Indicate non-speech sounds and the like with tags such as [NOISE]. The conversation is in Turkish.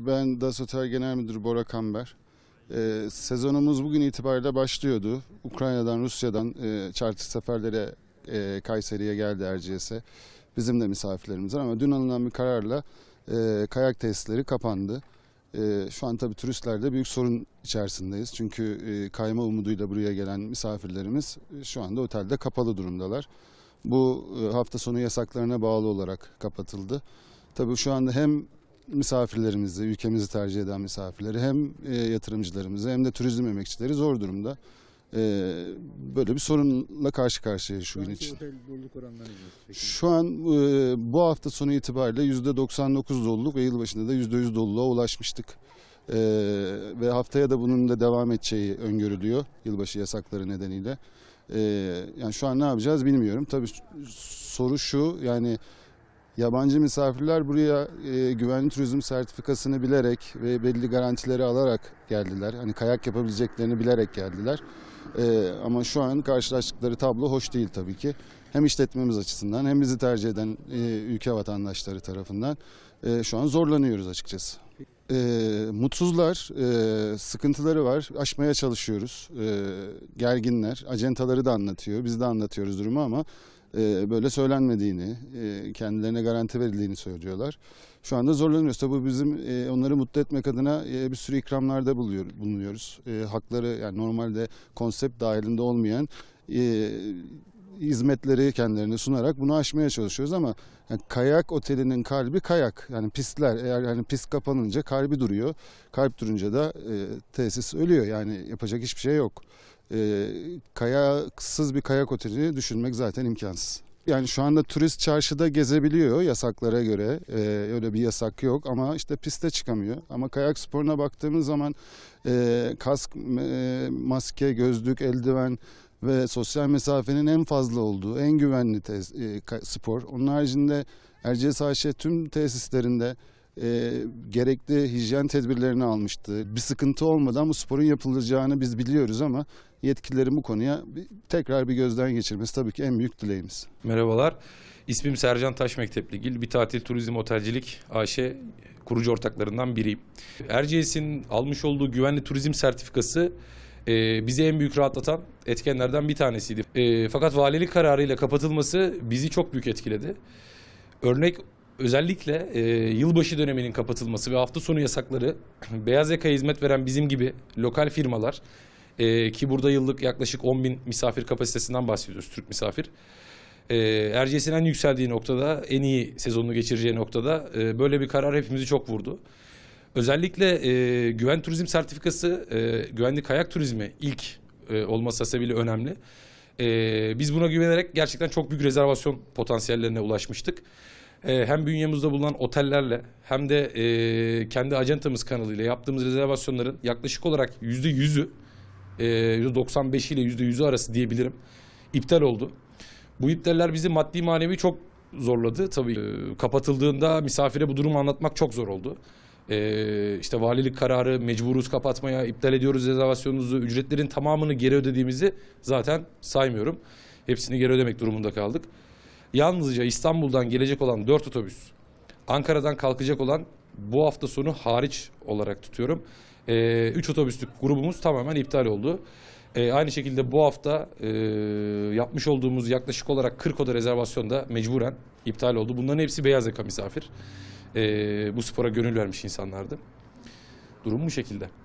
Ben DASOTEL Genel Müdürü Bora Kamber. Ee, sezonumuz bugün itibariyle başlıyordu. Ukrayna'dan, Rusya'dan e, çarşı seferlere e, Kayseri'ye geldi Erciyes'e. Bizim de misafirlerimiz var ama dün alınan bir kararla e, kayak tesisleri kapandı. E, şu an tabii turistlerde büyük sorun içerisindeyiz. Çünkü e, kayma umuduyla buraya gelen misafirlerimiz e, şu anda otelde kapalı durumdalar. Bu e, hafta sonu yasaklarına bağlı olarak kapatıldı. Tabii şu anda hem misafirlerimizi, ülkemizi tercih eden misafirleri hem e, yatırımcılarımızı hem de turizm emekçileri zor durumda. E, böyle bir sorunla karşı karşıya şu gün için. Şu an e, bu hafta sonu itibariyle %99 doluluk ve yılbaşında da %100 doluluğa ulaşmıştık. ve haftaya da bunun da devam edeceği öngörülüyor yılbaşı yasakları nedeniyle. yani şu an ne yapacağız bilmiyorum. Tabii soru şu yani Yabancı misafirler buraya e, güvenli turizm sertifikasını bilerek ve belli garantileri alarak geldiler. Hani kayak yapabileceklerini bilerek geldiler. E, ama şu an karşılaştıkları tablo hoş değil tabii ki. Hem işletmemiz açısından hem bizi tercih eden e, ülke vatandaşları tarafından e, şu an zorlanıyoruz açıkçası. E, mutsuzlar, e, sıkıntıları var, aşmaya çalışıyoruz. E, gerginler, acentaları da anlatıyor, biz de anlatıyoruz durumu ama e, böyle söylenmediğini, e, kendilerine garanti verildiğini söylüyorlar. Şu anda zorlanıyoruz. Tabii bizim e, onları mutlu etmek adına bir sürü ikramlarda buluyor, bulunuyoruz. E, hakları yani normalde konsept dahilinde olmayan hizmetleri kendilerine sunarak bunu aşmaya çalışıyoruz ama yani kayak otelinin kalbi kayak. Yani pistler eğer yani pist kapanınca kalbi duruyor. Kalp durunca da e, tesis ölüyor. Yani yapacak hiçbir şey yok. E, kayaksız bir kayak otelini düşünmek zaten imkansız. Yani şu anda turist çarşıda gezebiliyor yasaklara göre. Ee, öyle bir yasak yok ama işte piste çıkamıyor. Ama kayak sporuna baktığımız zaman e, kask, e, maske, gözlük, eldiven ve sosyal mesafenin en fazla olduğu, en güvenli e, spor. Onun haricinde RCSH tüm tesislerinde e, gerekli hijyen tedbirlerini almıştı. Bir sıkıntı olmadan bu sporun yapılacağını biz biliyoruz ama yetkililerin bu konuya bir, tekrar bir gözden geçirmesi tabii ki en büyük dileğimiz. Merhabalar. İsmim Sercan Taş Mektepligil. Bir tatil turizm otelcilik AŞ kurucu ortaklarından biriyim. Erciyes'in almış olduğu güvenli turizm sertifikası e, bizi en büyük rahatlatan etkenlerden bir tanesiydi. E, fakat valilik kararıyla kapatılması bizi çok büyük etkiledi. Örnek özellikle e, yılbaşı döneminin kapatılması ve hafta sonu yasakları [CLEARS THROAT] beyaz yaka hizmet veren bizim gibi lokal firmalar e, ki burada yıllık yaklaşık 10 bin misafir kapasitesinden bahsediyoruz Türk misafir. E, Erciyes'in en yükseldiği noktada en iyi sezonunu geçireceği noktada e, böyle bir karar hepimizi çok vurdu. Özellikle e, güven turizm sertifikası e, güvenli kayak turizmi ilk e, olması sebebiyle önemli. E, biz buna güvenerek gerçekten çok büyük rezervasyon potansiyellerine ulaşmıştık. E, hem bünyemizde bulunan otellerle hem de e, kendi ajantamız kanalıyla yaptığımız rezervasyonların yaklaşık olarak yüzde yüzü, e, yüzde %95 ile yüzde yüzü arası diyebilirim iptal oldu. Bu iptaller bizi maddi manevi çok zorladı. Tabii e, kapatıldığında misafire bu durumu anlatmak çok zor oldu e, işte valilik kararı mecburuz kapatmaya, iptal ediyoruz rezervasyonunuzu, ücretlerin tamamını geri ödediğimizi zaten saymıyorum. Hepsini geri ödemek durumunda kaldık. Yalnızca İstanbul'dan gelecek olan 4 otobüs, Ankara'dan kalkacak olan bu hafta sonu hariç olarak tutuyorum. 3 e, ee, üç otobüslük grubumuz tamamen iptal oldu. E, aynı şekilde bu hafta e, yapmış olduğumuz yaklaşık olarak 40 oda rezervasyon da mecburen iptal oldu. Bunların hepsi beyaz yaka misafir e, bu spora gönül vermiş insanlardı. Durum bu şekilde.